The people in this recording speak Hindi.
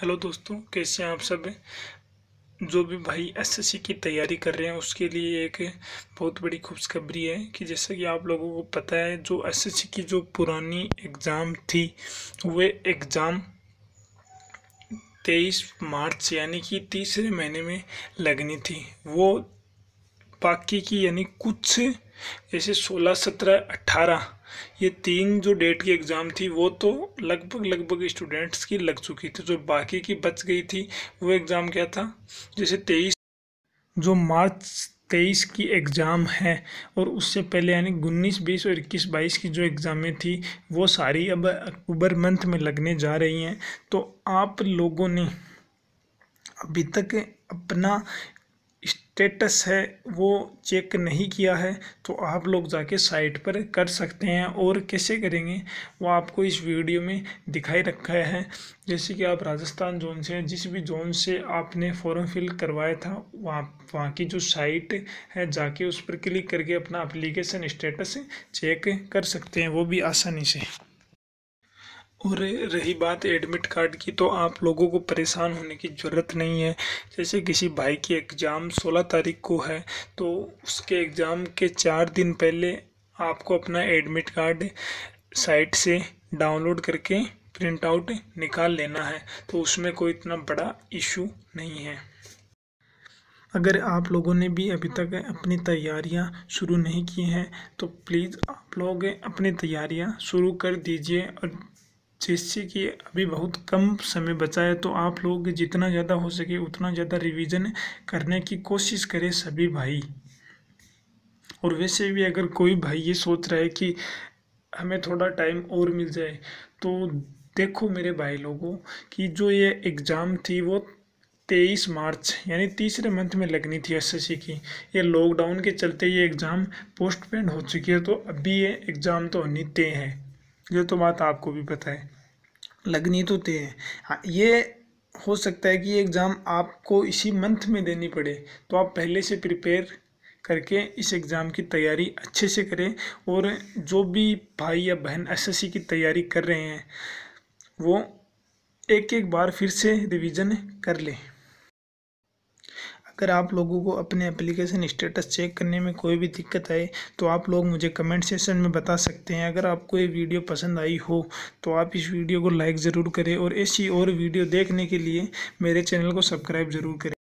हेलो दोस्तों कैसे हैं आप सब जो भी भाई एसएससी की तैयारी कर रहे हैं उसके लिए एक बहुत बड़ी खुशखबरी है कि जैसा कि आप लोगों को पता है जो एसएससी की जो पुरानी एग्ज़ाम थी वे एग्ज़ाम तेईस मार्च यानी कि तीसरे महीने में लगनी थी वो बाकी की यानी कुछ जैसे सोलह सत्रह अट्ठारह ये तीन जो डेट की एग्ज़ाम थी वो तो लगभग लगभग स्टूडेंट्स की लग चुकी थी जो बाकी की बच गई थी वो एग्ज़ाम क्या था जैसे तेईस जो मार्च तेईस की एग्ज़ाम है और उससे पहले यानी उन्नीस बीस और इक्कीस बाईस की जो एग्ज़ामें थी वो सारी अब अक्टूबर मंथ में लगने जा रही हैं तो आप लोगों ने अभी तक अपना स्टेटस है वो चेक नहीं किया है तो आप लोग जाके साइट पर कर सकते हैं और कैसे करेंगे वो आपको इस वीडियो में दिखाई रखा है जैसे कि आप राजस्थान जोन से जिस भी जोन से आपने फॉर्म फिल करवाया था वहाँ वहाँ की जो साइट है जाके उस पर क्लिक करके अपना अप्लीकेशन स्टेटस चेक कर सकते हैं वो भी आसानी से और रही बात एडमिट कार्ड की तो आप लोगों को परेशान होने की ज़रूरत नहीं है जैसे किसी भाई की एग्ज़ाम 16 तारीख को है तो उसके एग्ज़ाम के चार दिन पहले आपको अपना एडमिट कार्ड साइट से डाउनलोड करके प्रिंट आउट निकाल लेना है तो उसमें कोई इतना बड़ा इशू नहीं है अगर आप लोगों ने भी अभी तक अपनी तैयारियां शुरू नहीं की हैं तो प्लीज़ आप लोग अपनी तैयारियां शुरू कर दीजिए और जिससे कि अभी बहुत कम समय बचा है तो आप लोग जितना ज़्यादा हो सके उतना ज़्यादा रिवीजन करने की कोशिश करें सभी भाई और वैसे भी अगर कोई भाई ये सोच रहा है कि हमें थोड़ा टाइम और मिल जाए तो देखो मेरे भाई लोगों कि जो ये एग्ज़ाम थी वो तेईस मार्च यानी तीसरे मंथ में लगनी थी एस की ये लॉकडाउन के चलते ये एग्ज़ाम पोस्टपेंड हो चुकी है तो अभी ये एग्ज़ाम तो होनी तय है ये तो बात आपको भी पता है लगनी तो तय है हाँ, ये हो सकता है कि ये एग्ज़ाम आपको इसी मंथ में देनी पड़े तो आप पहले से प्रिपेयर करके इस एग्ज़ाम की तैयारी अच्छे से करें और जो भी भाई या बहन एसएससी की तैयारी कर रहे हैं वो एक एक बार फिर से रिवीजन कर लें अगर आप लोगों को अपने एप्लीकेशन स्टेटस चेक करने में कोई भी दिक्कत आए तो आप लोग मुझे कमेंट सेशन में बता सकते हैं अगर आपको ये वीडियो पसंद आई हो तो आप इस वीडियो को लाइक ज़रूर करें और ऐसी और वीडियो देखने के लिए मेरे चैनल को सब्सक्राइब ज़रूर करें